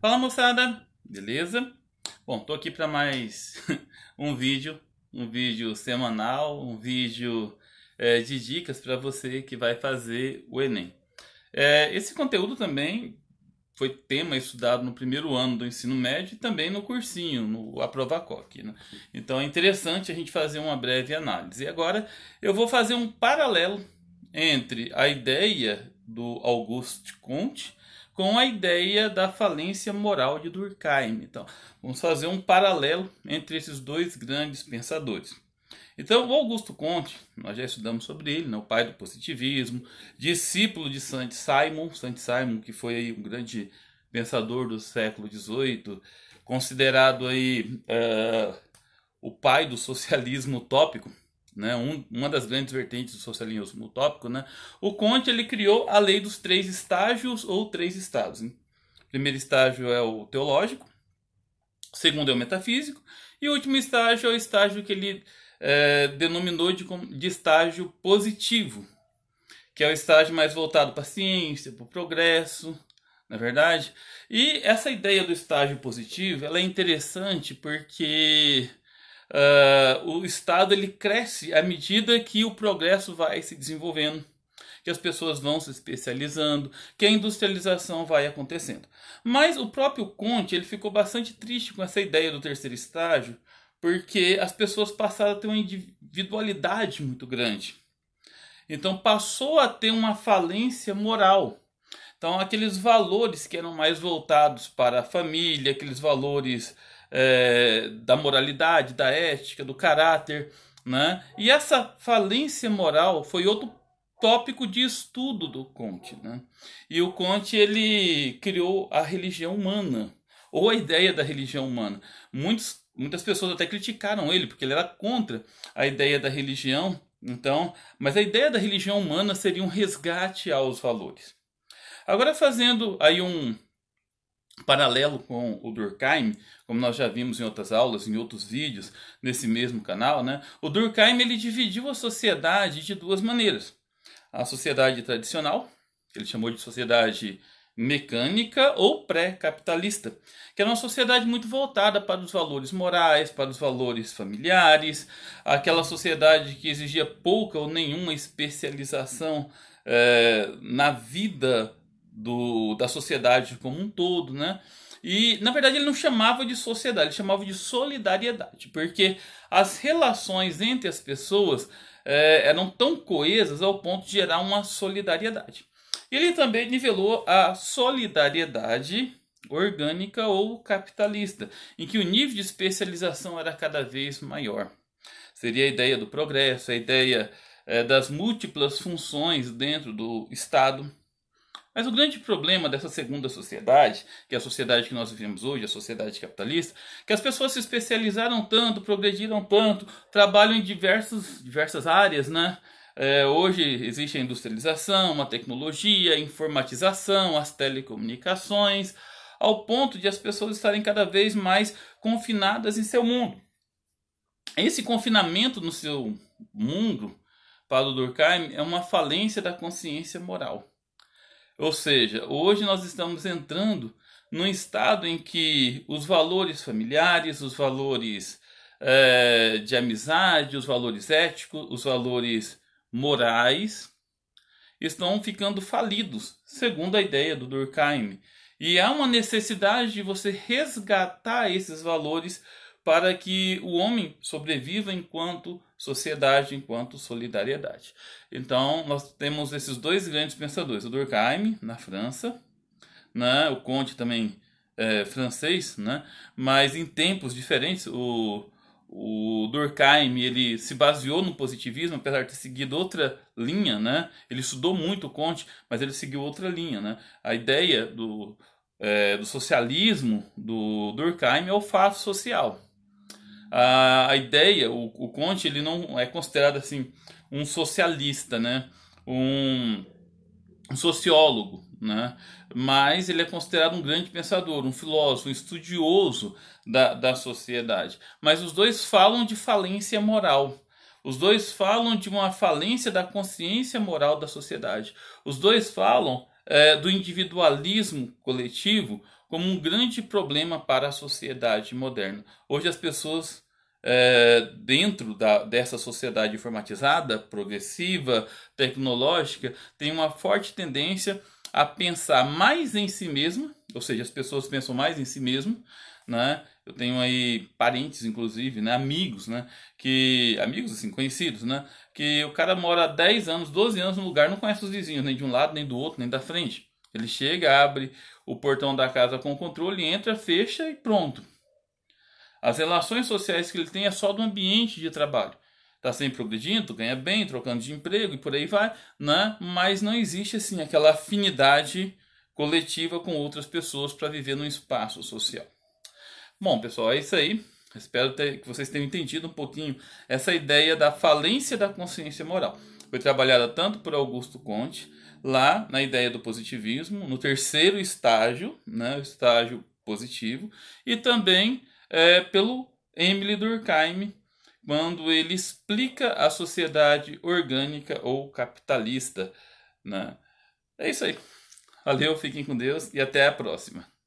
Fala moçada, beleza? Bom, tô aqui para mais um vídeo, um vídeo semanal, um vídeo é, de dicas para você que vai fazer o Enem. É, esse conteúdo também foi tema estudado no primeiro ano do ensino médio e também no cursinho, no Aprovacoc. Né? Então é interessante a gente fazer uma breve análise. E agora eu vou fazer um paralelo entre a ideia do Auguste Comte com a ideia da falência moral de Durkheim. Então, vamos fazer um paralelo entre esses dois grandes pensadores. Então, o Augusto Conte, nós já estudamos sobre ele, né, o pai do positivismo, discípulo de Saint Simon, Saint Simon que foi aí um grande pensador do século XVIII, considerado aí uh, o pai do socialismo utópico, né, um, uma das grandes vertentes do socialismo utópico, né, o Conte ele criou a lei dos três estágios ou três estados. primeiro estágio é o teológico, segundo é o metafísico, e o último estágio é o estágio que ele é, denominou de, de estágio positivo, que é o estágio mais voltado para a ciência, para o progresso, na é verdade. E essa ideia do estágio positivo ela é interessante porque Uh, o Estado ele cresce à medida que o progresso vai se desenvolvendo, que as pessoas vão se especializando, que a industrialização vai acontecendo. Mas o próprio Conte ele ficou bastante triste com essa ideia do terceiro estágio, porque as pessoas passaram a ter uma individualidade muito grande. Então passou a ter uma falência moral. Então aqueles valores que eram mais voltados para a família, aqueles valores é, da moralidade, da ética, do caráter. Né? E essa falência moral foi outro tópico de estudo do Conte. Né? E o Conte ele criou a religião humana, ou a ideia da religião humana. Muitos, muitas pessoas até criticaram ele, porque ele era contra a ideia da religião. Então, mas a ideia da religião humana seria um resgate aos valores. Agora fazendo aí um, paralelo com o Durkheim, como nós já vimos em outras aulas, em outros vídeos nesse mesmo canal, né? O Durkheim ele dividiu a sociedade de duas maneiras: a sociedade tradicional, que ele chamou de sociedade mecânica ou pré-capitalista, que era uma sociedade muito voltada para os valores morais, para os valores familiares, aquela sociedade que exigia pouca ou nenhuma especialização é, na vida do, da sociedade como um todo, né? E na verdade ele não chamava de sociedade, ele chamava de solidariedade, porque as relações entre as pessoas é, eram tão coesas ao ponto de gerar uma solidariedade. Ele também nivelou a solidariedade orgânica ou capitalista, em que o nível de especialização era cada vez maior. Seria a ideia do progresso, a ideia é, das múltiplas funções dentro do Estado, mas o grande problema dessa segunda sociedade, que é a sociedade que nós vivemos hoje, a sociedade capitalista, é que as pessoas se especializaram tanto, progrediram tanto, trabalham em diversos, diversas áreas, né? É, hoje existe a industrialização, a tecnologia, a informatização, as telecomunicações, ao ponto de as pessoas estarem cada vez mais confinadas em seu mundo. Esse confinamento no seu mundo, para o Durkheim, é uma falência da consciência moral. Ou seja, hoje nós estamos entrando num estado em que os valores familiares, os valores é, de amizade, os valores éticos, os valores morais estão ficando falidos, segundo a ideia do Durkheim. E há uma necessidade de você resgatar esses valores para que o homem sobreviva enquanto sociedade, enquanto solidariedade. Então, nós temos esses dois grandes pensadores, o Durkheim, na França, né, o Conte também é, francês, né, mas em tempos diferentes. O, o Durkheim ele se baseou no positivismo, apesar de ter seguido outra linha, né, ele estudou muito o Conte, mas ele seguiu outra linha. Né, a ideia do, é, do socialismo do Durkheim é o fato social, a, a ideia, o, o Conte, ele não é considerado assim um socialista, né? Um, um sociólogo, né? mas ele é considerado um grande pensador, um filósofo, um estudioso da, da sociedade. Mas os dois falam de falência moral. Os dois falam de uma falência da consciência moral da sociedade. Os dois falam é, do individualismo coletivo como um grande problema para a sociedade moderna. Hoje as pessoas é, dentro da, dessa sociedade informatizada, progressiva, tecnológica, têm uma forte tendência a pensar mais em si mesma, ou seja, as pessoas pensam mais em si mesmo, né? Eu tenho aí parentes, inclusive, né? Amigos, né? Que. Amigos, assim, conhecidos, né? Que o cara mora 10 anos, 12 anos no lugar, não conhece os vizinhos, nem de um lado, nem do outro, nem da frente. Ele chega, abre o portão da casa com o controle, entra, fecha e pronto. As relações sociais que ele tem é só do ambiente de trabalho. Está sempre progredindo, ganha bem, trocando de emprego e por aí vai, né? mas não existe assim aquela afinidade coletiva com outras pessoas para viver num espaço social. Bom, pessoal, é isso aí. Espero ter, que vocês tenham entendido um pouquinho essa ideia da falência da consciência moral. Foi trabalhada tanto por Augusto Conte, lá na ideia do positivismo, no terceiro estágio, né, o estágio positivo, e também é, pelo Emily Durkheim, quando ele explica a sociedade orgânica ou capitalista. Né? É isso aí. Valeu, fiquem com Deus e até a próxima.